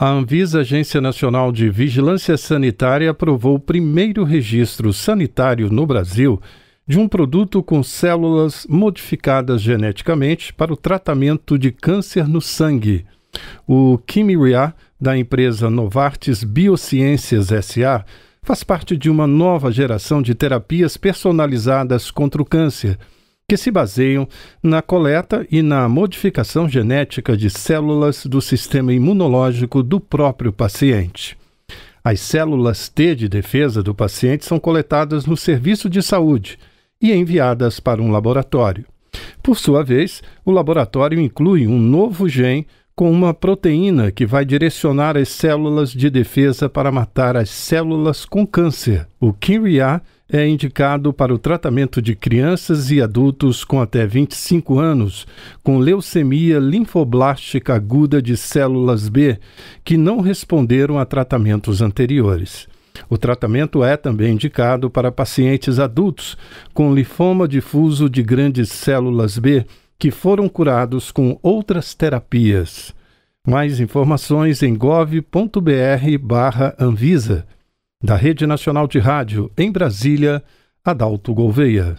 A Anvisa, Agência Nacional de Vigilância Sanitária, aprovou o primeiro registro sanitário no Brasil de um produto com células modificadas geneticamente para o tratamento de câncer no sangue. O Kimiria, da empresa Novartis Biociências SA, faz parte de uma nova geração de terapias personalizadas contra o câncer que se baseiam na coleta e na modificação genética de células do sistema imunológico do próprio paciente. As células T de defesa do paciente são coletadas no serviço de saúde e enviadas para um laboratório. Por sua vez, o laboratório inclui um novo gene com uma proteína que vai direcionar as células de defesa para matar as células com câncer, o KIRIA é indicado para o tratamento de crianças e adultos com até 25 anos com leucemia linfoblástica aguda de células B que não responderam a tratamentos anteriores. O tratamento é também indicado para pacientes adultos com linfoma difuso de grandes células B que foram curados com outras terapias. Mais informações em gov.br/anvisa. Da Rede Nacional de Rádio, em Brasília, Adalto Gouveia.